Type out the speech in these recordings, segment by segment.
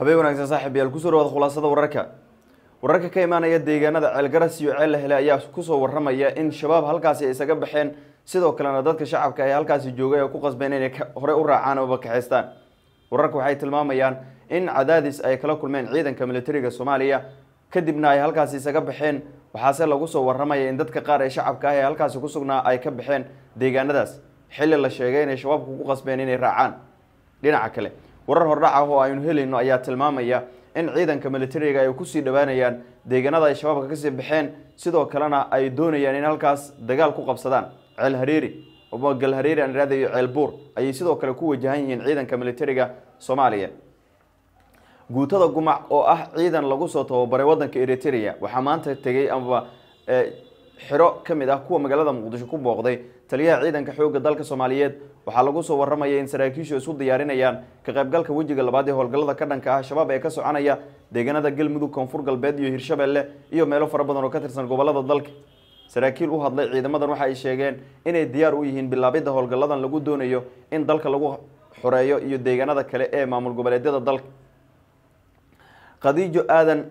habeen wanaagsan saaxiib yaal kusoo dhawaad khulaasada wararka wararka ka imaanaya deegaanada ceelgaras iyo ceel la hele ayaa kusoo warramaya in shabaab halkaasi ay isaga baxeen sidoo kalena dadka shacabka ee halkaasi joogay ay ku qasbeen inay hore u raacaan oo bakaxaystaan wararka waxay tilmaamayaan in cadaadis ay kala kulmeen ciidanka milatariga soomaaliya kadibna ay halkaasi isaga baxeen waxaase lagu soo warramaya in dadka qaar ee shacabka ah ee halkaasi ku sugnaa ay ka baxeen deegaanadaas xilli la sheegay inay shabaabku ku qasbeen inay raacaan dhinaca kale warar hordhac ah oo aynu helayno ayaa tilmaamaya in ciidanka milatariga ay kusii dhowaanayaan deegaanada ay shabaabka kasii baxeen sidoo kalena ay doonayaan in halkaas dagaal ku qabsadaan ceel hareeri magal hariiri aan ihahdayo ceel buur ayay sidoo kale ku wajahan yihiin ciidanka milatariga soomaaliya guutada gumac oo ah ciidan lagu soo tababaray waddanka eritrea waxaa maanta tegay amaba eh, xiro ka mid ah kuwa magaalada muqdisho ku booqday taliyaha ciidanka xoogga dalka soomaaliyeed waxaa lagu soo warramaya in saraakiishu isu diyaarinayaan ka qaybgalka wejiga labaad ee howlgallada ka dhanka ah shabaab ee ka soconaya deegaanada galmudug koonfur galbeed iyo hirshabeelle iyo meelo fara badan oo ka tirsan gobollada dalka saraakiil u hadlay ciidamadan waxa ay sheegeen inay diyaar u yihiin bilaabidda howlgalladan lagu doonayo in dalka lagu xoreeyo iyo deegaanada kale ee maamul goboleedyada dalka khadiijo aadan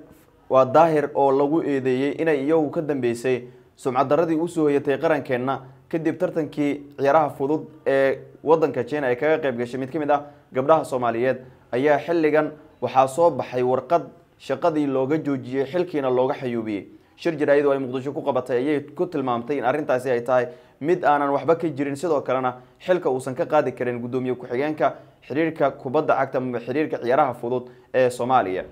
waa daahir oo lagu eedeeyey inay iyagu ka dambeysay sumcad daradii usoo hoyatay qarankeenna kadib tartankii ciyaaraha fudud ee waddanka jina ay kaga qayb gashay mid ka mid ah gabdhaha soomaaliyeed ayaa xilligan waxaa soo baxay warqad shaqadii looga joojiyey xilkiina looga xayuubiyey shir jaraayid ay muqdisho ku qabatay ayay ku tilmaamtay in arrintaasi ay tahay mid aanan waxba ka jirin sidoo kalena xilka uusan ka qaadi karin guddoomiye ku-xigeenka xiriirka kubadda cagta xidhiirka ciyaaraha fudud ee soomaaliya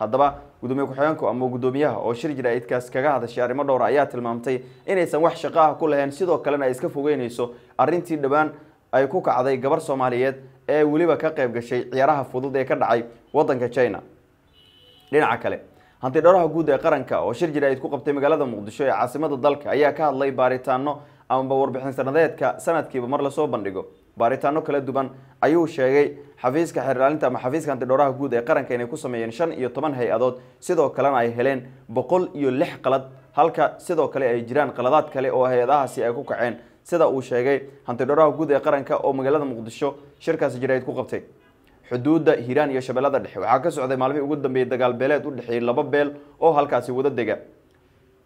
haddaba gudoomiye ku-xigeenku ama guddoomiyaha oo shir jira idkaas kaga hadashay arrimo dhowra ah ayaa tilmaamtay inaysan wax shaqo ah ku lahayn sidoo kalena ay iska fogeynayso arrintii dhowaan ay ku kacday gabar soomaaliyeed ee weliba ka qayb gashay ciyaaraha fudud ee ka dhacay waddanka china dhinaca kale hanti dhowraha guud ee qaranka oo shir jira-id ku qabtay magaalada muqdisho ee caasimada dalka ayaa ka hadlay baaritaano amaba warbixin sanadeedka sanadkiiba mar lasoo bandhigo baaritaano kala duwan ayuu sheegay xafiiska xeerlaalinta ama xafiiska antidhowraha guud ee qaranka inay ku sameeyeen shan iyo toban hay-adood sidoo kalena ay heleen boqol iyo lix qalad halka sidoo kale ay jiraan qaladaad kale oo hay-adahaasi ay ku kaceen sida uu sheegay hantidhowraha guud ee qaranka oo magaalada muqdisho shirkaasi jirayd ku qabtay xuduudda hiiraan iyo shabeellada dhexe waxaa ka socday maalmihii ugu dambeeyey dagaal beeleed u dhexeeyey laba beel oo halkaasi wada dega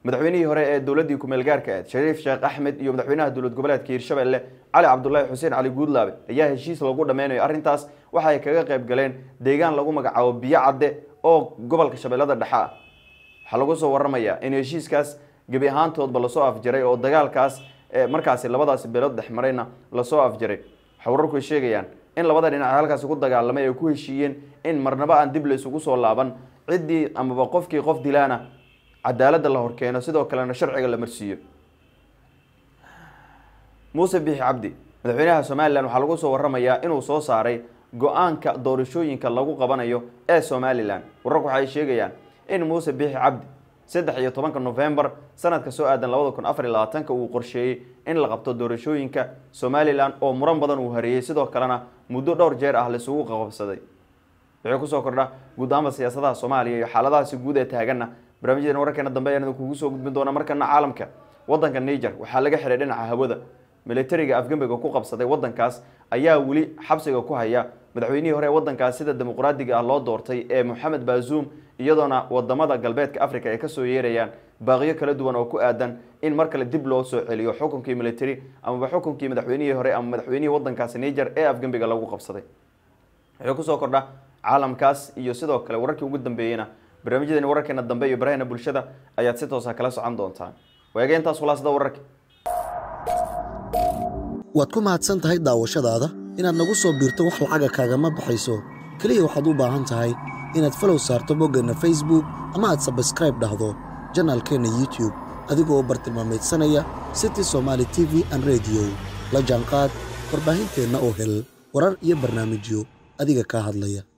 madaxweynihii hore ee dowladdii kumeelgaarka aad shariif sheekh axmed iyo madaxweynaha dowlad goboleedka hiirshabeelle cali cabdulaahi xuseen cali guudlaabe ayaa heshiis lagu dhammeynayo arrintaas waxa ay kaga qayb galeen deegaan lagu magacaabo biyo cadde oo gobolka shabeellada dhexe ah waxaa lagu soo warramayaa in heshiiskaas gebi ahaantoodba lasoo afjaray oo dagaalkaas markaasi labadaasi beelood dhexmarayna lasoo afjaray waxa wararku ay sheegayaan in labada dhinac halkaasi ku dagaalamay ay ku heshiiyeen in marnabo aan dib laysugu soo laaban ciddii amaba qofkii qof dilaana cadaaladda la horkeeno sidoo kalena sharciga la marsiiyo muuse biixi cabdi madaxweynaha somalilan waxaa lagu soo waramayaa inuu soo saaray go-aanka doorashooyinka lagu qabanayo ee somalilan wararku waxa ay sheegayaan in muuse biixi cabdi saddex iyo tobanka novembar sanadka soo aadan labada kun afar iyo labaatanka uu qorsheeyey in la qabto doorashooyinka somalilan oo muran badan uu hareeyey sidoo kalena muddo dhowr jeer ah laisugu qabsaday wuxuu kusoo kordha guud siyaasadaha soomaaliya iyo xaaladahaasi guud ee taaganna barnaamijyaden wararkeena dambe ayaan idinkugu soo gudbin doonaa markana caalamka waddanka niger waxaa laga xihay dhinaca hawada militariga afgambiga ku qabsaday waddankaas ayaa weli xabsiga ku haya madaxweynihii hore ee waddankaas sida dimuqraadiga ah loo doortay ee moxamed baazuum iyadoona wadamada galbeedka africa ay kasoo yeerayaan baaqyo kala duwan oo ku aadan in mar kale dib loo soo celiyo xukunkii militari amaba xukunkii madaxweynihii hore ama madaxweynihii waddankaasi niger ee afgambiga lagu qabsaday wuxuu kusoo kordha caalamkaas iyo sidoo kale wararkii ugu dambeeyeyna barnaamijyadeeni wararkeena dambe iyo barahena bulshada ayaad si toosa kala socon doontaan waageentas hulaasada wararka waad ku mahadsan tahay daawashadaada inaad nagu soo biirto wax lacaga kaagama baxayso keliya waxaad u baahan tahay inaad falow saarto boggeenna facebook ama aad sabskraib dhahdo janaalkeenna youtube adigoo bartilmaamaydsanaya city somaali t v an rediyo la jaanqaad warbaahinteenna oo hel warar iyo barnaamijyo adiga kaa hadlaya